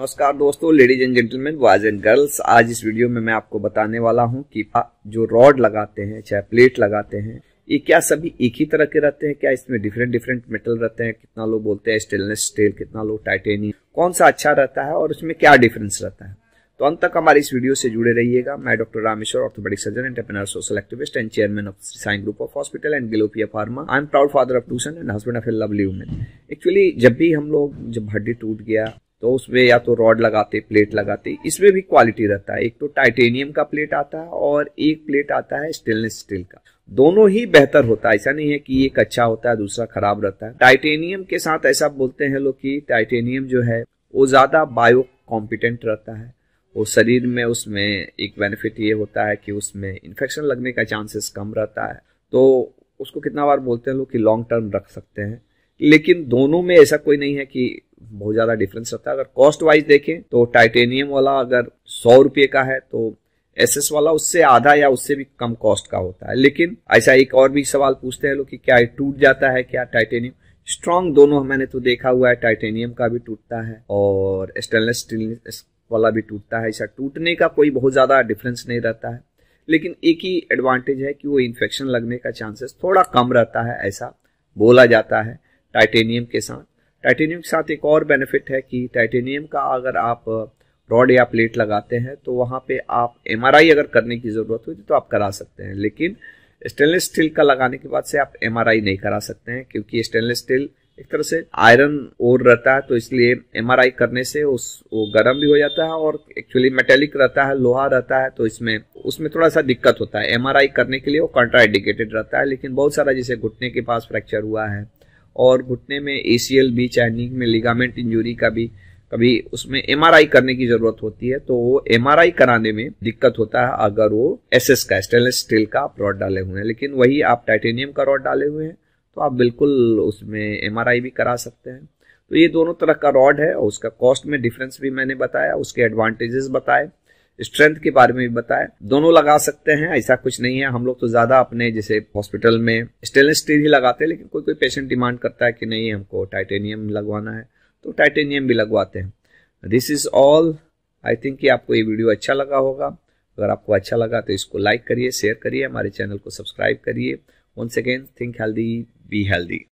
नमस्कार दोस्तों ladies and gentleman boys and girls आज इस वीडियो में मैं आपको बताने वाला हूं कि जो रॉड लगाते हैं चाहे प्लेट लगाते हैं ये क्या सभी एक ही तरह के रहते हैं क्या इसमें डिफरेंट डिफरेंट मेटल रहते हैं कितना लोग बोलते हैं स्टेनलेस स्टील कितना लोग टाइटेनियम कौन सा अच्छा रहता है और उसमें क्या डिफरेंस रहता है तो अंत तक हमारे इस वीडियो से जुड़े रहिएगा मैं doctor Rameshwar orthopaedic surgeon entrepreneur social activist and chairman of sign group of hospital and Gilopia pharma I am proud father of two sons and husband of a lovely women actually जब भी हम लोग जब हड्डी टूट गया तो उसमें या तो रॉड लगाते प्लेट लगाते इसमें भी क्वालिटी रहता है एक तो टाइटेनियम का प्लेट आता है और एक प्लेट आता है स्टेनलेस स्टील का दोनों ही बेहतर होता है ऐसा नहीं है कि एक अच्छा होता है दूसरा खराब रहता है टाइटेनियम के साथ ऐसा बोलते हैं लोग कि टाइटेनियम जो है वो ज़्यादा बायो कॉम्पिटेंट रहता है वो शरीर में उसमें एक बेनिफिट ये होता है कि उसमें इन्फेक्शन लगने का चांसेस कम रहता है तो उसको कितना बार बोलते हैं लोग कि लॉन्ग टर्म रख सकते हैं लेकिन दोनों में ऐसा कोई नहीं है कि बहुत ज़्यादा डिफरेंस रहता है अगर कॉस्ट वाइज देखें तो टाइटेनियम वाला अगर सौ रुपये का है तो एसएस वाला उससे आधा या उससे भी कम कॉस्ट का होता है लेकिन ऐसा एक और भी सवाल पूछते हैं लोग कि क्या टूट जाता है क्या टाइटेनियम स्ट्रॉन्ग दोनों मैंने तो देखा हुआ है टाइटेनियम का भी टूटता है और स्टेनलेस स्टील वाला भी टूटता है ऐसा टूटने का कोई बहुत ज़्यादा डिफरेंस नहीं रहता है लेकिन एक ही एडवांटेज है कि वो इन्फेक्शन लगने का चांसेस थोड़ा कम रहता है ऐसा बोला जाता है टाइटेनियम के साथ टाइटेनियम के साथ एक और बेनिफिट है कि टाइटेनियम का अगर आप रॉड या प्लेट लगाते हैं तो वहाँ पे आप एम अगर करने की ज़रूरत हो तो आप करा सकते हैं लेकिन स्टेनलेस स्टील का लगाने के बाद से आप एम नहीं करा सकते हैं क्योंकि स्टेनलेस स्टील एक तरह से आयरन और रहता है तो इसलिए एम करने से उस वो गर्म भी हो जाता है और एक्चुअली मेटेलिक रहता है लोहा रहता है तो इसमें उसमें थोड़ा सा दिक्कत होता है एम करने के लिए वो कंट्राइडिकेटेड रहता है लेकिन बहुत सारा जैसे घुटने के पास फ्रैक्चर हुआ है और घुटने में ए भी चाइनिंग में लिगामेंट इंजुरी का भी कभी उसमें एम करने की जरूरत होती है तो वो एम कराने में दिक्कत होता है अगर वो एस एस का स्टेनलेस स्टील का आप रॉड डाले हुए हैं लेकिन वही आप टाइटेनियम का रॉड डाले हुए हैं तो आप बिल्कुल उसमें एम भी करा सकते हैं तो ये दोनों तरह का रॉड है और उसका कॉस्ट में डिफरेंस भी मैंने बताया उसके एडवांटेजेस बताए स्ट्रेंथ के बारे में भी बताए दोनों लगा सकते हैं ऐसा कुछ नहीं है हम लोग तो ज्यादा अपने जैसे हॉस्पिटल में स्टेनलेस स्टील ही लगाते हैं लेकिन कोई कोई पेशेंट डिमांड करता है कि नहीं हमको टाइटेनियम लगवाना है तो टाइटेनियम भी लगवाते हैं this is all I think कि आपको ये वीडियो अच्छा लगा होगा अगर आपको अच्छा लगा तो इसको लाइक करिए शेयर करिए हमारे चैनल को सब्सक्राइब करिए once again think healthy be healthy